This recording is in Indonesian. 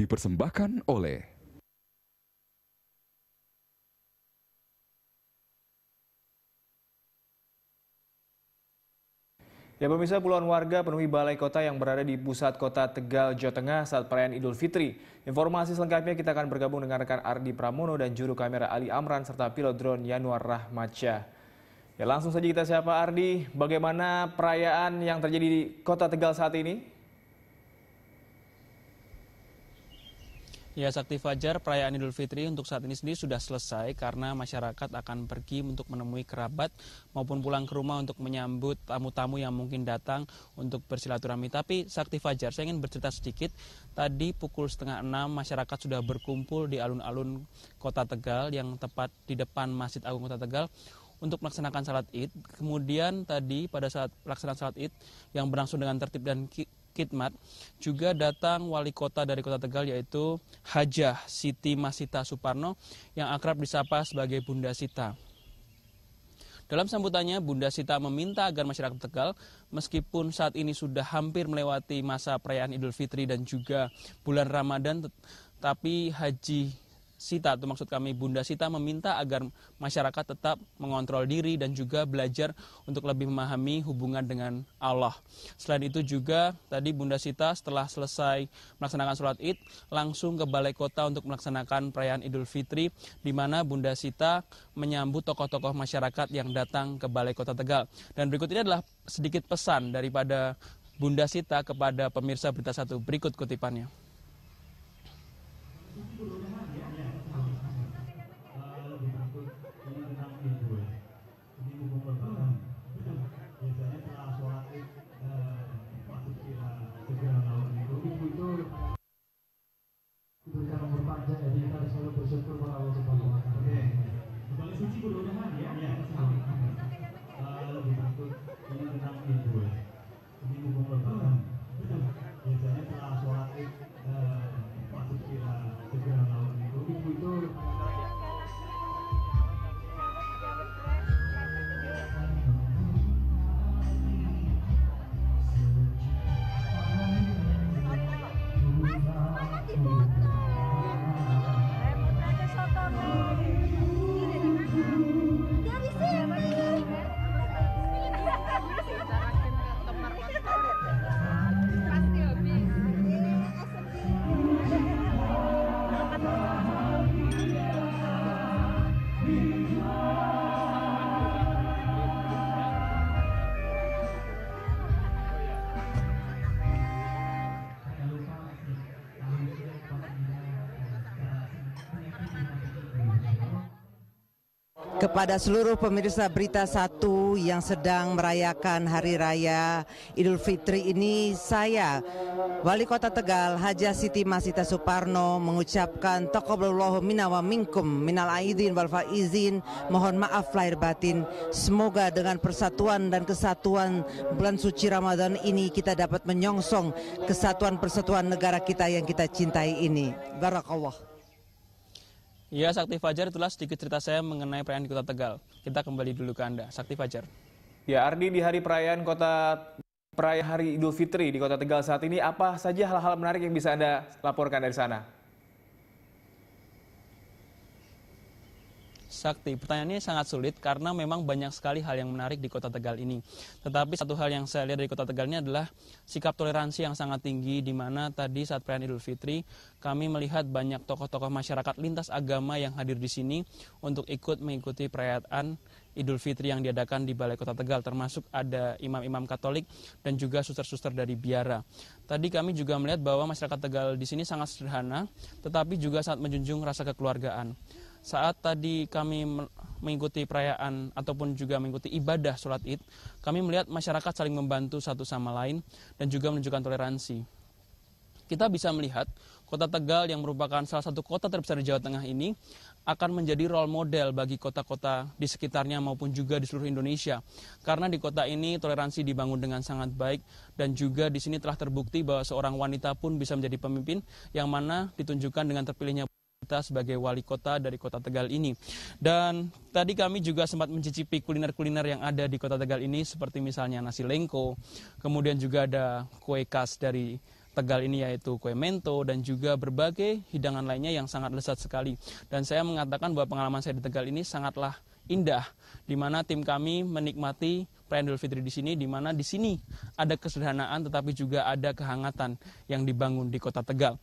dipersembahkan oleh Ya pemirsa puluhan warga penuhi balai kota yang berada di pusat kota Tegal, Jawa Tengah saat perayaan Idul Fitri. Informasi selengkapnya kita akan bergabung dengan rekan Ardi Pramono dan juru kamera Ali Amran serta pilot drone Yanuar Rahmatsyah. Ya langsung saja kita siapa Ardi, bagaimana perayaan yang terjadi di kota Tegal saat ini? Ya, Sakti Fajar, perayaan Idul Fitri untuk saat ini sendiri sudah selesai karena masyarakat akan pergi untuk menemui kerabat maupun pulang ke rumah untuk menyambut tamu-tamu yang mungkin datang untuk bersilaturahmi. Tapi Sakti Fajar, saya ingin bercerita sedikit. Tadi pukul setengah enam masyarakat sudah berkumpul di alun-alun kota Tegal yang tepat di depan Masjid Agung Kota Tegal untuk melaksanakan salat id. Kemudian tadi pada saat pelaksanaan salat id yang berlangsung dengan tertib dan Kitmat juga datang wali kota dari kota Tegal yaitu Hajah Siti Masita Suparno yang akrab disapa sebagai Bunda Sita. Dalam sambutannya, Bunda Sita meminta agar masyarakat Tegal, meskipun saat ini sudah hampir melewati masa perayaan Idul Fitri dan juga bulan Ramadan, tapi Haji Sita atau maksud kami Bunda Sita meminta agar masyarakat tetap mengontrol diri dan juga belajar untuk lebih memahami hubungan dengan Allah. Selain itu juga tadi Bunda Sita setelah selesai melaksanakan sholat Id langsung ke Balai Kota untuk melaksanakan perayaan Idul Fitri di mana Bunda Sita menyambut tokoh-tokoh masyarakat yang datang ke Balai Kota Tegal. Dan berikut ini adalah sedikit pesan daripada Bunda Sita kepada pemirsa Berita Satu. Berikut kutipannya. kepada seluruh pemirsa Berita Satu yang sedang merayakan Hari Raya Idul Fitri ini saya Wali Kota Tegal Haja Siti Masita Suparno mengucapkan taqabbalallahu minna wa minkum minal aidin wal faizin mohon maaf lahir batin semoga dengan persatuan dan kesatuan bulan suci Ramadan ini kita dapat menyongsong kesatuan persatuan negara kita yang kita cintai ini barakallah Ya, Sakti Fajar itulah sedikit cerita saya mengenai perayaan di Kota Tegal. Kita kembali dulu ke Anda, Sakti Fajar. Ya, Ardi di hari perayaan Kota perayaan Hari Idul Fitri di Kota Tegal saat ini apa saja hal-hal menarik yang bisa Anda laporkan dari sana? Sakti, pertanyaannya sangat sulit karena memang banyak sekali hal yang menarik di Kota Tegal ini. Tetapi satu hal yang saya lihat dari Kota Tegal ini adalah sikap toleransi yang sangat tinggi di mana tadi saat perayaan Idul Fitri kami melihat banyak tokoh-tokoh masyarakat lintas agama yang hadir di sini untuk ikut mengikuti perayaan Idul Fitri yang diadakan di Balai Kota Tegal termasuk ada imam-imam Katolik dan juga suster-suster dari biara. Tadi kami juga melihat bahwa masyarakat Tegal di sini sangat sederhana tetapi juga sangat menjunjung rasa kekeluargaan saat tadi kami mengikuti perayaan ataupun juga mengikuti ibadah sholat id, kami melihat masyarakat saling membantu satu sama lain dan juga menunjukkan toleransi. Kita bisa melihat kota Tegal yang merupakan salah satu kota terbesar di Jawa Tengah ini akan menjadi role model bagi kota-kota di sekitarnya maupun juga di seluruh Indonesia. Karena di kota ini toleransi dibangun dengan sangat baik dan juga di sini telah terbukti bahwa seorang wanita pun bisa menjadi pemimpin yang mana ditunjukkan dengan terpilihnya kita sebagai wali kota dari kota Tegal ini. Dan tadi kami juga sempat mencicipi kuliner-kuliner yang ada di kota Tegal ini seperti misalnya nasi lengko, kemudian juga ada kue khas dari Tegal ini yaitu kue mento dan juga berbagai hidangan lainnya yang sangat lezat sekali. Dan saya mengatakan bahwa pengalaman saya di Tegal ini sangatlah indah di mana tim kami menikmati perayaan Idul Fitri di sini di mana di sini ada kesederhanaan tetapi juga ada kehangatan yang dibangun di Kota Tegal.